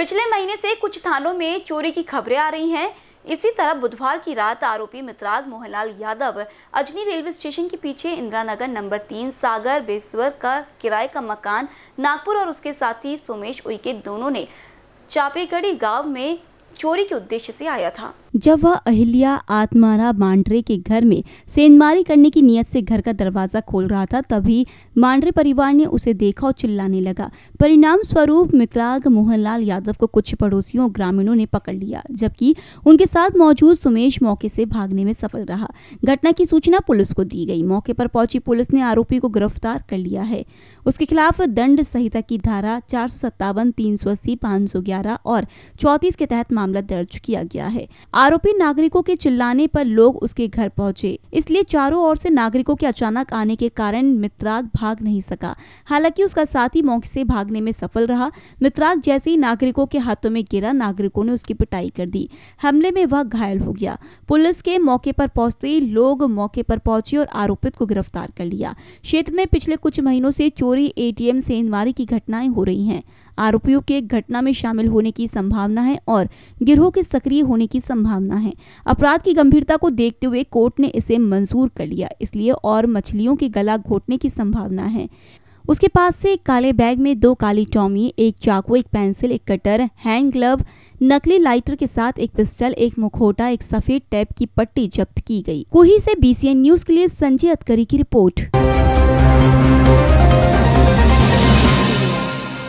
पिछले महीने से कुछ थानों में चोरी की खबरें आ रही हैं इसी तरह बुधवार की रात आरोपी मित्राग मोहनलाल यादव अजनी रेलवे स्टेशन के पीछे इंदिरा नगर नंबर तीन सागर बेसवर का किराए का मकान नागपुर और उसके साथी सोमेश उइके दोनों ने चापेगढ़ी गांव में चोरी के उद्देश्य से आया था जब वह अहिल्या आत्मारा मांडरे के घर में सेंधमारी करने की नीयत से घर का दरवाजा खोल रहा था तभी मांडरे परिवार ने उसे देखा और चिल्लाने लगा परिणाम स्वरूप मित्राग मोहनलाल यादव को कुछ पड़ोसियों ग्रामीणों ने पकड़ लिया जबकि उनके साथ मौजूद सुमेश मौके से भागने में सफल रहा घटना की सूचना पुलिस को दी गई मौके पर पहुंची पुलिस ने आरोपी को गिरफ्तार कर लिया है उसके खिलाफ दंड संहिता की धारा चार सौ सत्तावन तीन सौ अस्सी पाँच सौ ग्यारह और चौतीस के तहत मामला दर्ज किया गया है आरोपी नागरिकों के चिल्लाने पर लोग उसके घर पहुंचे इसलिए चारों ओर से नागरिकों के अचानक आने के कारण मित्राग भाग नहीं सका हालांकि उसका साथी मौके से भागने में सफल रहा मित्राग जैसे ही नागरिकों के हाथों में गिरा नागरिकों ने उसकी पिटाई कर दी हमले में वह घायल हो गया पुलिस के मौके पर पहुंचते ही लोग मौके पर पहुंचे और आरोपित को गिरफ्तार कर लिया क्षेत्र में पिछले कुछ महीनों से चोरी एटीएम सेंधमारी की घटनाएं हो रही हैं आरोपियों के घटना में शामिल होने की संभावना है और गिरोह के सक्रिय होने की संभावना है अपराध की गंभीरता को देखते हुए कोर्ट ने इसे मंजूर कर लिया इसलिए और मछलियों के गला घोटने की संभावना है उसके पास से एक काले बैग में दो काली टॉमी एक चाकू एक पेंसिल एक कटर हैंड ग्लव नकली लाइटर के साथ एक पिस्टल एक मुखोटा एक सफेद टैप की पट्टी जब्त की गई कोही से बीसीएन न्यूज के लिए संजय अतकरी की रिपोर्ट